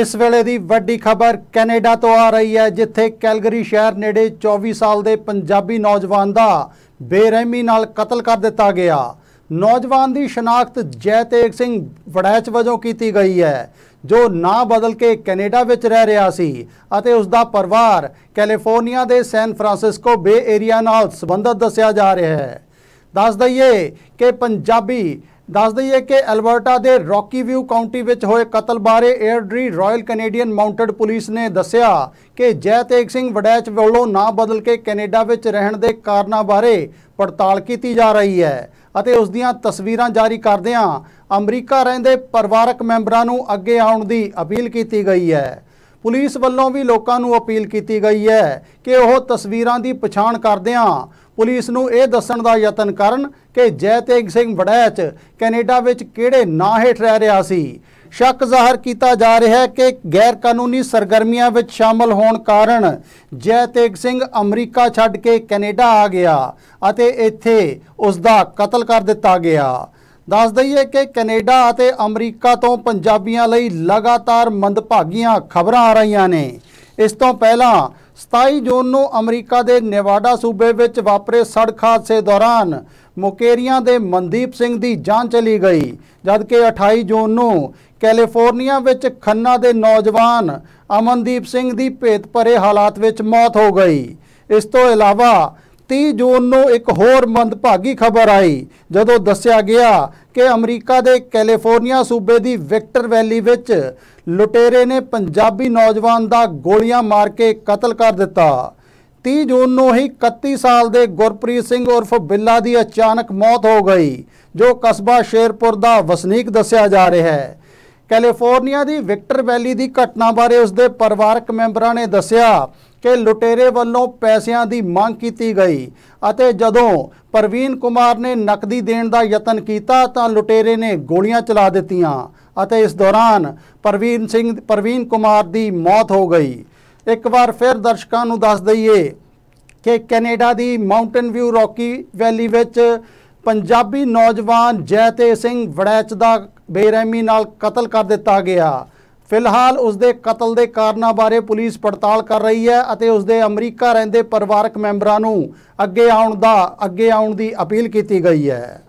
ਇਸ ਵੇਲੇ ਦੀ ਵੱਡੀ ਖਬਰ ਕੈਨੇਡਾ ਤੋਂ ਆ ਰਹੀ ਹੈ ਜਿੱਥੇ ਕੈਲਗਰੀ ਸ਼ਹਿਰ ਨੇੜੇ 24 ਸਾਲ ਦੇ ਪੰਜਾਬੀ ਨੌਜਵਾਨ ਦਾ ਬੇਰਹਿਮੀ ਨਾਲ ਕਤਲ ਕਰ ਦਿੱਤਾ ਗਿਆ ਨੌਜਵਾਨ ਦੀ ਸ਼ਨਾਖਤ ਜੈਤੇਗ ਸਿੰਘ ਵੜੈਚ ਵਜੋਂ ਕੀਤੀ ਗਈ ਹੈ ਜੋ ਨਾਂ ਬਦਲ ਕੇ ਕੈਨੇਡਾ ਵਿੱਚ ਰਹਿ ਰਿਹਾ ਸੀ ਅਤੇ ਉਸ ਦਾ ਪਰਿਵਾਰ ਕੈਲੀਫੋਰਨੀਆ ਦੇ ਸੈਨ ਫਰਾਂਸਿਸਕੋ ਬੇ ਏਰੀਆ ਨਾਲ ਸੰਬੰਧਤ ਦੱਸਿਆ ਜਾ ਰਿਹਾ ਹੈ ਦੱਸ ਦਈਏ ਕਿ ਪੰਜਾਬੀ ਦੱਸ ਦਈਏ ਕਿ ਐਲਬਰਟਾ ਦੇ ਰੌਕੀ ਵਿਊ ਕਾਉਂਟੀ ਵਿੱਚ ਹੋਏ ਕਤਲ ਬਾਰੇ Airdrie Royal Canadian Mounted Police ਨੇ ਦੱਸਿਆ ਕਿ ਜੈਤੇਗ ਸਿੰਘ ਵਡੈਚ ਵੱਲੋਂ ਨਾਂ ਬਦਲ ਕੇ ਕੈਨੇਡਾ ਵਿੱਚ ਰਹਿਣ ਦੇ ਕਾਰਨਾਂ ਬਾਰੇ ਪੜਤਾਲ ਕੀਤੀ ਜਾ ਰਹੀ ਹੈ ਅਤੇ ਉਸ ਦੀਆਂ ਤਸਵੀਰਾਂ ਜਾਰੀ ਕਰਦਿਆਂ ਅਮਰੀਕਾ ਰਹਿੰਦੇ ਪਰਿਵਾਰਕ ਮੈਂਬਰਾਂ ਨੂੰ ਅੱਗੇ ਆਉਣ ਦੀ ਅਪੀਲ ਕੀਤੀ ਗਈ ਹੈ ਪੁਲਿਸ ਵੱਲੋਂ ਵੀ ਲੋਕਾਂ ਨੂੰ ਅਪੀਲ ਕੀਤੀ ਗਈ ਹੈ ਕਿ ਉਹ ਤਸਵੀਰਾਂ ਦੀ ਪਛਾਣ ਕਰਦਿਆਂ ਪੁਲਿਸ ਨੂੰ ਇਹ ਦੱਸਣ ਦਾ ਯਤਨ ਕਰਨ ਕਿ ਜੈਤੇਗ ਸਿੰਘ ਵੜੈਚ ਕੈਨੇਡਾ ਵਿੱਚ ਕਿਹੜੇ ਨਾਂ ਹੇਠ ਰਹਿ ਰਿਹਾ ਸੀ ਸ਼ੱਕ ਜ਼ਾਹਰ ਕੀਤਾ ਜਾ ਰਿਹਾ ਹੈ ਕਿ ਗੈਰ ਕਾਨੂੰਨੀ ਸਰਗਰਮੀਆਂ ਵਿੱਚ ਸ਼ਾਮਲ ਹੋਣ ਕਾਰਨ ਜੈਤੇਗ ਸਿੰਘ ਅਮਰੀਕਾ ਛੱਡ ਕੇ ਕੈਨੇਡਾ ਆ ਗਿਆ ਅਤੇ ਇੱਥੇ ਉਸ ਦਾ ਕਤਲ ਕਰ ਦਿੱਤਾ ਗਿਆ ਦੱਸ ਦਈਏ ਕਿ ਕੈਨੇਡਾ ਅਤੇ ਅਮਰੀਕਾ ਤੋਂ ਪੰਜਾਬੀਆਂ ਲਈ ਲਗਾਤਾਰ ਮੰਦਭਾਗੀਆਂ ਖਬਰਾਂ ਆ ਰਹੀਆਂ ਨੇ ਇਸ ਤੋਂ ਪਹਿਲਾਂ 27 ਜੂਨ ਨੂੰ ਅਮਰੀਕਾ ਦੇ ਨੇਵਾਡਾ ਸੂਬੇ ਵਿੱਚ ਵਾਪਰੇ ਸੜਕ ਹਾਦਸੇ ਦੌਰਾਨ ਮੁਕੇਰੀਆਂ ਦੇ ਮਨਦੀਪ ਸਿੰਘ ਦੀ ਜਾਨ ਚਲੀ ਗਈ ਜਦਕਿ 28 ਜੂਨ ਨੂੰ ਕੈਲੀਫੋਰਨੀਆ ਵਿੱਚ ਖੰਨਾ ਦੇ ਨੌਜਵਾਨ ਅਮਨਦੀਪ ਸਿੰਘ ਦੀ ਭੇਤ ਭਰੇ ਹਾਲਾਤ ਵਿੱਚ ਮੌਤ ਹੋ ਗਈ ਇਸ ਤੋਂ ਇਲਾਵਾ 30 ਜੂਨ ਨੂੰ ਇੱਕ ਹੋਰ ਮੰਦਭਾਗੀ ਖਬਰ ਆਈ ਜਦੋਂ ਦੱਸਿਆ ਗਿਆ ਕਿ ਅਮਰੀਕਾ ਦੇ ਕੈਲੀਫੋਰਨੀਆ ਸੂਬੇ ਦੀ ਵਿਕਟਰ ਵੈਲੀ ਵਿੱਚ ਲੁਟੇਰੇ ਨੇ ਪੰਜਾਬੀ ਨੌਜਵਾਨ ਦਾ ਗੋਲੀਆਂ ਮਾਰ ਕੇ ਕਤਲ ਕਰ ਦਿੱਤਾ 30 ਜੂਨ ਨੂੰ ਹੀ 31 ਸਾਲ ਦੇ ਗੁਰਪ੍ਰੀਤ ਸਿੰਘ ਉਰਫ ਬਿੱਲਾ ਦੀ ਅਚਾਨਕ ਮੌਤ ਹੋ ਗਈ ਜੋ ਕਸਬਾ ਸ਼ੇਰਪੁਰ ਦਾ ਵਸਨੀਕ ਦੱਸਿਆ ਜਾ ਰਿਹਾ ਹੈ ਕੈਲੀਫੋਰਨੀਆ ਦੀ ਵਿਕਟਰ ਵੈਲੀ ਦੀ ਘਟਨਾ ਬਾਰੇ ਉਸ ਦੇ ਪਰਿਵਾਰਕ ਮੈਂਬਰਾਂ ਨੇ ਦੱਸਿਆ ਕਿ ਲੁਟੇਰੇ ਵੱਲੋਂ ਪੈਸਿਆਂ ਦੀ ਮੰਗ ਕੀਤੀ ਗਈ ਅਤੇ ਜਦੋਂ ਪ੍ਰਵੀਨ ਕੁਮਾਰ ਨੇ ਨਕਦੀ ਦੇਣ ਦਾ ਯਤਨ ਕੀਤਾ ਤਾਂ ਲੁਟੇਰੇ ਨੇ ਗੋਲੀਆਂ ਚਲਾ ਦਿੱਤੀਆਂ ਅਤੇ ਇਸ ਦੌਰਾਨ ਪ੍ਰਵੀਨ ਸਿੰਘ ਪ੍ਰਵੀਨ ਕੁਮਾਰ ਦੀ ਮੌਤ ਹੋ ਗਈ ਇੱਕ ਵਾਰ ਫਿਰ ਦਰਸ਼ਕਾਂ ਨੂੰ ਦੱਸ ਦਈਏ ਕਿ ਕੈਨੇਡਾ ਦੀ ਮਾਊਂਟਨ ਵਿਊ ਰੌਕੀ ਵੈਲੀ ਵਿੱਚ ਪੰਜਾਬੀ ਨੌਜਵਾਨ ਜੈਤੇ ਸਿੰਘ ਵੜੈਚ ਦਾ ਬੇਰਹਿਮੀ ਨਾਲ ਕਤਲ ਕਰ ਦਿੱਤਾ ਗਿਆ ਫਿਲਹਾਲ ਉਸ ਦੇ ਕਤਲ ਦੇ ਕਾਰਨਾਂ ਬਾਰੇ ਪੁਲਿਸ ਪੜਤਾਲ ਕਰ ਰਹੀ ਹੈ ਅਤੇ ਉਸ ਦੇ ਅਮਰੀਕਾ ਰਹਿੰਦੇ ਪਰਿਵਾਰਕ ਮੈਂਬਰਾਂ ਨੂੰ ਅੱਗੇ ਆਉਣ ਦਾ ਅੱਗੇ ਆਉਣ ਦੀ ਅਪੀਲ ਕੀਤੀ ਗਈ ਹੈ